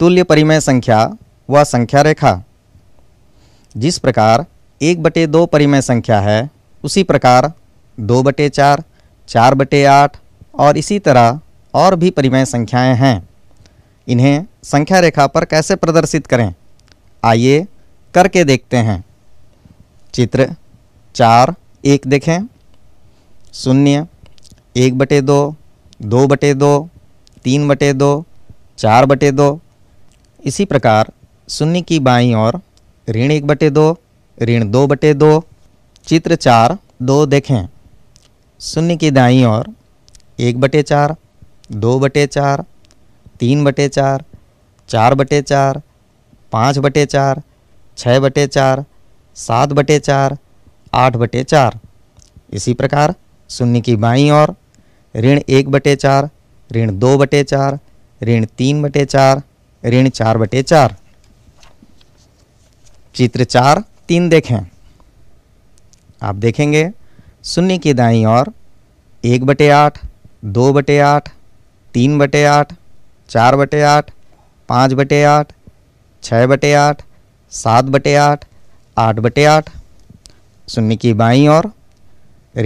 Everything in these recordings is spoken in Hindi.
तुल्य परिमेय संख्या व संख्या रेखा जिस प्रकार एक बटे दो परिमेय संख्या है उसी प्रकार दो बटे चार चार बटे आठ और इसी तरह और भी परिमेय संख्याएं हैं इन्हें संख्या रेखा पर कैसे प्रदर्शित करें आइए करके देखते हैं चित्र चार एक देखें शून्य एक बटे दो दो बटे दो तीन बटे दो चार बटे दो इसी प्रकार शून्य की बाई और ऋण एक बटे दो ऋण दो बटे दो चित्र चार दो देखें शून्य की दाई और एक बटे चार दो बटे चार तीन बटे चार चार बटे चार पाँच बटे चार छः बटे चार सात बटे चार आठ बटे चार इसी प्रकार शून्य की बाई और ऋण एक बटे चार ऋण दो बटे चार ऋण तीन बटे चार ऋण चार बटे चार चित्र चार तीन देखें आप देखेंगे शून्य की दाई और एक बटे आठ दो बटे आठ तीन बटे आठ चार बटे आठ पाँच बटे आठ छः बटे आठ सात बटे आठ आठ बटे आठ शून्य की बाई और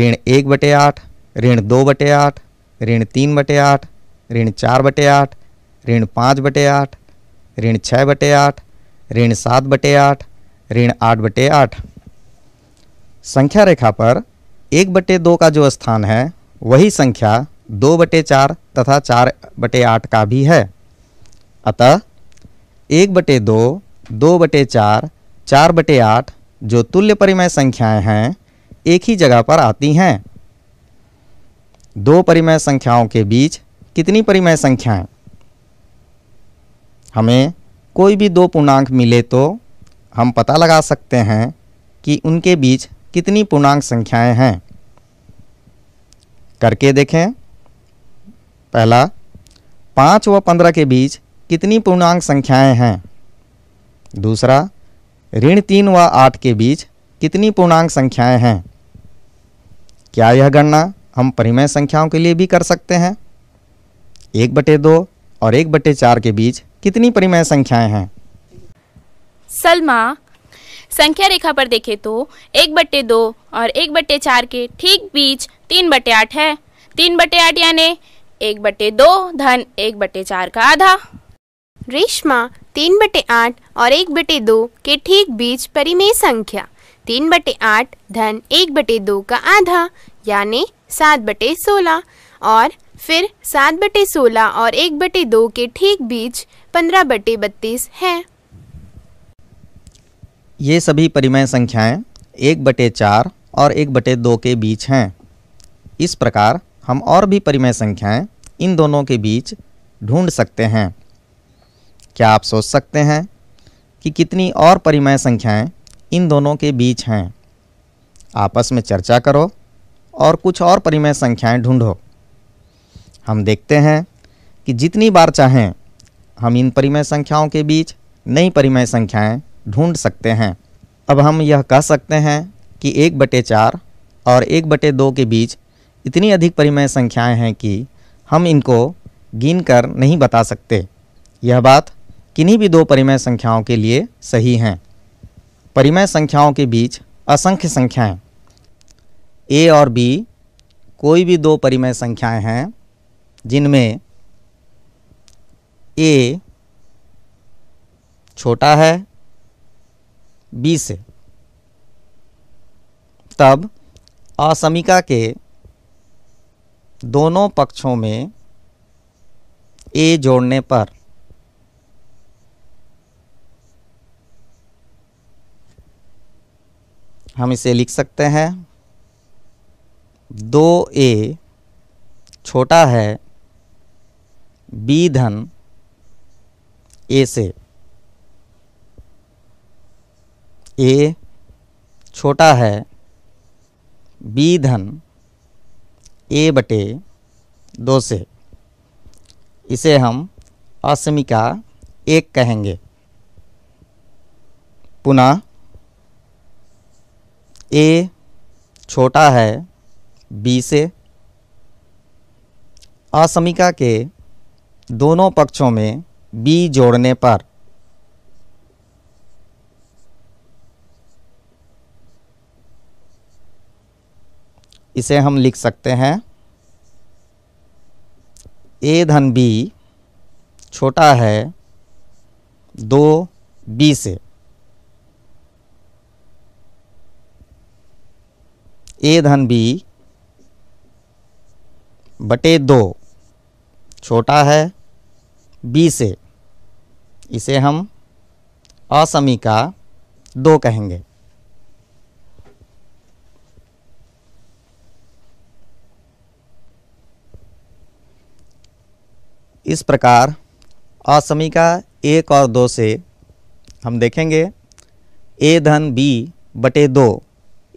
ऋण एक बटे आठ ऋण दो बटे आठ ऋण तीन बटे आठ ऋण चार बटे आठ ऋण पाँच बटे आठ ऋण छः बटे आठ ऋण सात बटे आठ ऋण आठ बटे आठ संख्या रेखा पर एक बटे दो का जो स्थान है वही संख्या दो बटे चार तथा चार बटे आठ का भी है अतः एक बटे दो दो बटे चार चार बटे आठ जो तुल्य परिमय संख्याएं हैं एक ही जगह पर आती हैं दो परिमय संख्याओं के बीच कितनी परिमय संख्याएं हमें कोई भी दो पूर्णांक मिले तो हम पता लगा सकते हैं कि उनके बीच कितनी पूर्णांक संख्याएं हैं करके देखें पहला पाँच व पंद्रह के बीच कितनी पूर्णांक संख्याएं हैं दूसरा ऋण तीन व आठ के बीच कितनी पूर्णांक संख्याएं हैं क्या यह गणना हम परिमेय संख्याओं के लिए भी कर सकते हैं एक बटे दो और एक बटे चार के बीच कितनी परिमेय संख्याएं हैं सलमा संख्या रेखा पर देखें तो एक बट्टे दो और एक बट्टे चार के ठीक बीच तीन बट्टे आठ है तीन बट्टे आठ यानी एक बट्टे दो धन एक बट्टे चार का आधा रेशमा तीन बटे आठ और एक बटे दो के ठीक बीच परिमेय संख्या तीन बटे आठ धन एक बटे दो का आधा यानी सात बटे सोलह और फिर सात बटे सोलह और एक बटे दो के ठीक बीच पंद्रह बटे बत्तीस है ये सभी परिमेय संख्याएं एक बटे चार और एक बटे दो के बीच हैं इस प्रकार हम और भी परिमेय संख्याएं इन दोनों के बीच ढूंढ सकते हैं क्या आप सोच सकते हैं कि कितनी और परिमेय संख्याएं इन दोनों के बीच हैं आपस में चर्चा करो और कुछ और परिमेय संख्याएं ढूंढो हम देखते हैं कि जितनी बार चाहें हम इन परिमेय संख्याओं के बीच नई परिमेय संख्याएं ढूंढ सकते हैं अब हम यह कह सकते हैं कि एक बटे चार और एक बटे दो के बीच इतनी अधिक परिमेय संख्याएं हैं कि हम इनको गिन कर नहीं बता सकते यह बात किन्हीं भी दो परिमेय संख्याओं के लिए सही हैं परिमेय संख्याओं के बीच असंख्य संख्याएं ए और बी कोई भी दो परिमेय संख्याएं हैं जिनमें ए छोटा है बी से तब असमिका के दोनों पक्षों में ए जोड़ने पर हम इसे लिख सकते हैं दो ए छोटा है बी धन ए से ए छोटा है बी धन ए बटे दो से इसे हम असमिका एक कहेंगे पुनः ए छोटा है बी से असमिका के दोनों पक्षों में बी जोड़ने पर इसे हम लिख सकते हैं ए धन बी छोटा है दो बी से ए धन बी बटे दो छोटा है बी से इसे हम असमीका दो कहेंगे इस प्रकार असमीका एक और दो से हम देखेंगे ए धन बी बटे दो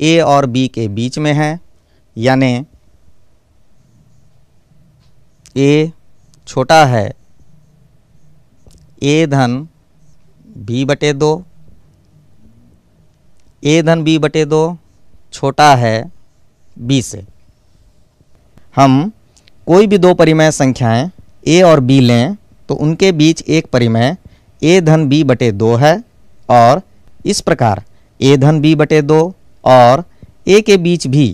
ए और बी के बीच में है यानी ए छोटा है ए धन बी बटे दो ए धन बी बटे दो छोटा है बी से हम कोई भी दो परिमेय संख्याएं ए और बी लें तो उनके बीच एक परिमेय ए धन बी बटे दो है और इस प्रकार ए धन बी बटे दो और ए के बीच भी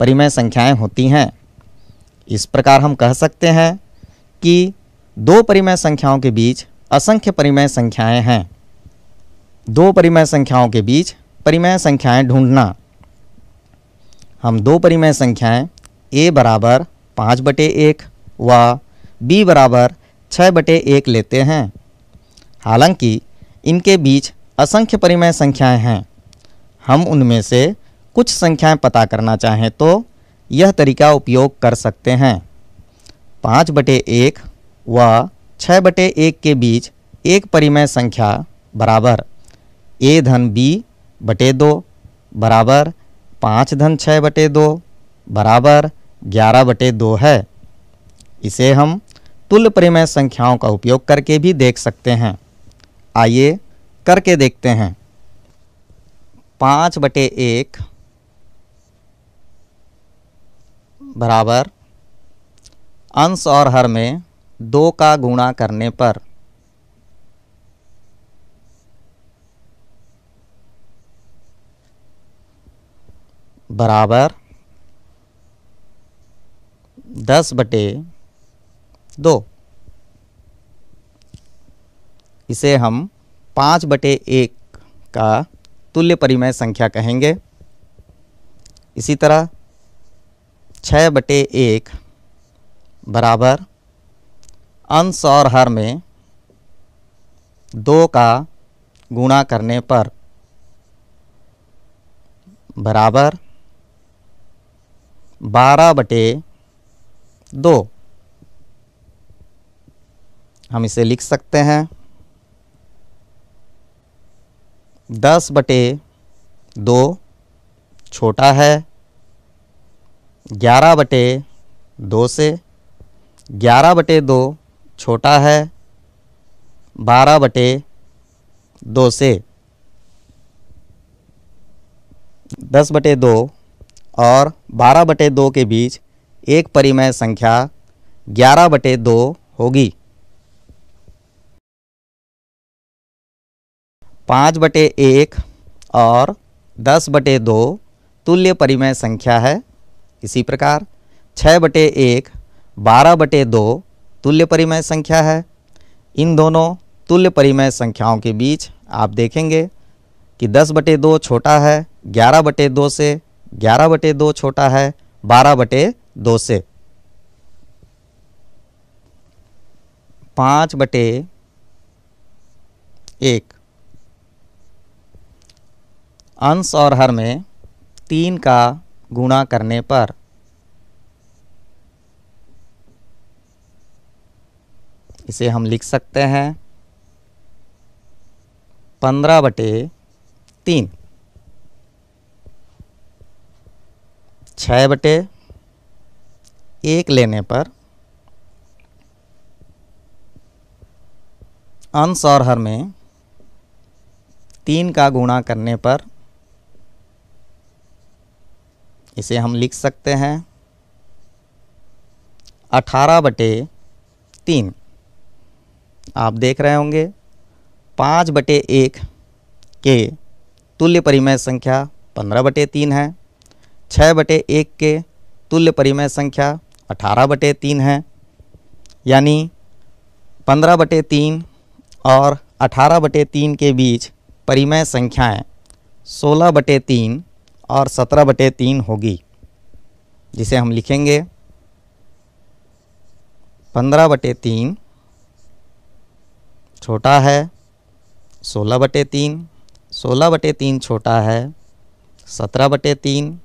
परिमेय संख्याएं होती हैं इस प्रकार हम कह सकते हैं कि दो परिमेय संख्याओं के बीच असंख्य परिमेय संख्याएं हैं दो परिमेय संख्याओं के बीच परिमेय संख्याएं ढूंढना हम दो परिमेय संख्याएं ए बराबर पाँच बटे एक व बी बराबर छः बटे एक लेते हैं हालांकि इनके बीच असंख्य परिमेय संख्याएं हैं हम उनमें से कुछ संख्याएं पता करना चाहें तो यह तरीका उपयोग कर सकते हैं पाँच बटे एक व छः बटे एक के बीच एक परिमेय संख्या बराबर ए धन बी बटे दो बराबर पाँच धन छः बटे दो बराबर ग्यारह बटे दो है इसे हम तुल्य परिमेय संख्याओं का उपयोग करके भी देख सकते हैं आइए करके देखते हैं पाँच बटे एक बराबर अंश और हर में दो का गुणा करने पर बराबर दस बटे दो इसे हम पाँच बटे एक का तुल्य परिमेय संख्या कहेंगे इसी तरह छः बटे एक बराबर अंश और हर में दो का गुणा करने पर बराबर बारह बटे दो हम इसे लिख सकते हैं दस बटे दो छोटा है ग्यारह बटे दो से ग्यारह बटे दो छोटा है बारह बटे दो से दस बटे दो और बारह बटे दो के बीच एक परिमेय संख्या ग्यारह बटे दो होगी पाँच बटे एक और दस बटे दो तुल्य परिमेय संख्या है इसी प्रकार छः बटे एक बारह बटे दो तुल्य परिमेय संख्या है इन दोनों तुल्य परिमेय संख्याओं के बीच आप देखेंगे कि दस बटे दो छोटा है ग्यारह बटे दो से ग्यारह बटे दो छोटा है बारह बटे दो से 5 बटे एक अंश और हर में तीन का गुणा करने पर इसे हम लिख सकते हैं पंद्रह बटे तीन छ बटे एक लेने पर अंश और हर में तीन का गुणा करने पर इसे हम लिख सकते हैं अठारह बटे तीन आप देख रहे होंगे पाँच बटे एक के तुल्य परिमेय संख्या पंद्रह बटे तीन है छः बटे एक के तुल्य परिमेय संख्या अठारह बटे तीन है यानी पंद्रह बटे तीन और अठारह बटे तीन के बीच परिमेय संख्याएं सोलह बटे तीन और सत्रह बटे तीन होगी जिसे हम लिखेंगे पंद्रह बटे तीन छोटा है सोलह बटे तीन सोलह बटे तीन छोटा है सत्रह बटे तीन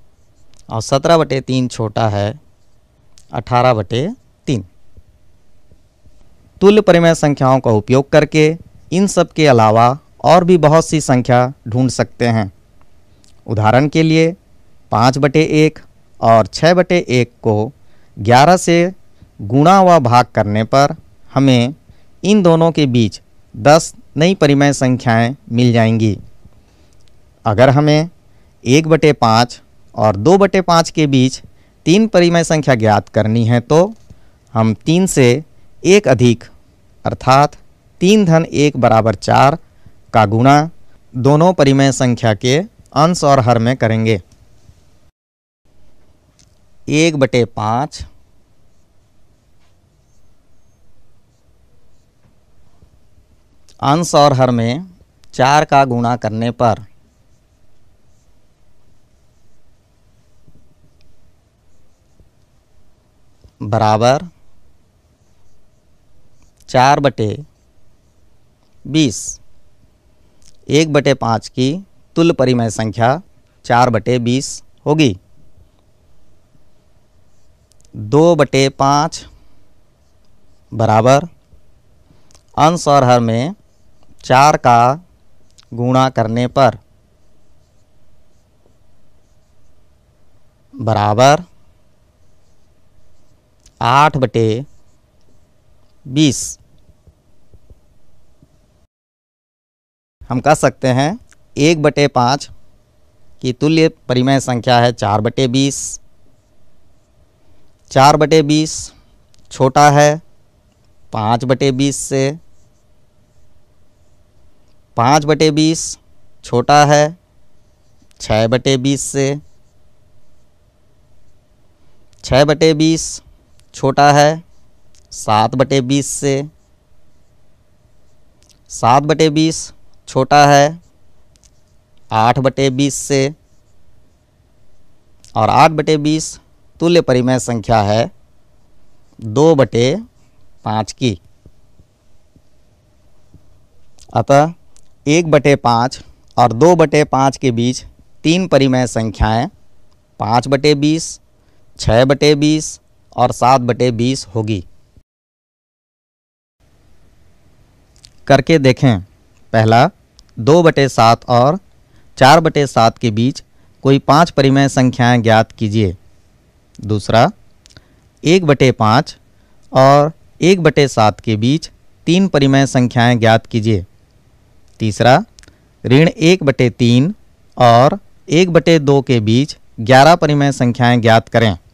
और सत्रह बटे तीन छोटा है अठारह बटे तीन तुल्य परिमेय संख्याओं का उपयोग करके इन सब के अलावा और भी बहुत सी संख्या ढूंढ सकते हैं उदाहरण के लिए पाँच बटे एक और छः बटे एक को ग्यारह से गुणा व भाग करने पर हमें इन दोनों के बीच दस नई परिमेय संख्याएं मिल जाएंगी अगर हमें एक बटे पाँच और दो बटे पाँच के बीच तीन परिमेय संख्या ज्ञात करनी है तो हम तीन से एक अधिक अर्थात तीन धन एक बराबर चार का गुणा दोनों परिमेय संख्या के अंश और हर में करेंगे एक बटे पाँच अंश और हर में चार का गुणा करने पर बराबर चार बटे बीस एक बटे पाँच की तुल परिमेय संख्या चार बटे बीस होगी दो बटे पाँच बराबर अंश और हर में चार का गुणा करने पर बराबर आठ बटे बीस हम कह सकते हैं एक बटे पाँच की तुल्य परिमेय संख्या है चार बटे बीस चार बटे बीस छोटा है पाँच बटे बीस से पाँच बटे बीस छोटा है छ बटे बीस से छ बटे बीस छोटा है सात बटे बीस से सात बटे बीस छोटा है आठ बटे बीस से और आठ बटे बीस तुल्य परिमेय संख्या है दो बटे पाँच की अतः एक बटे पाँच और दो बटे पाँच के बीच तीन परिमेय संख्याएं पाँच बटे बीस छः बटे बीस और सात बटे बीस होगी करके देखें पहला दो बटे सात और चार बटे सात के बीच कोई पाँच परिमेय संख्याएं ज्ञात कीजिए दूसरा एक बटे पाँच और एक बटे सात के बीच तीन परिमेय संख्याएं ज्ञात कीजिए तीसरा ऋण एक बटे तीन और एक बटे दो के बीच ग्यारह परिमेय संख्याएं ज्ञात करें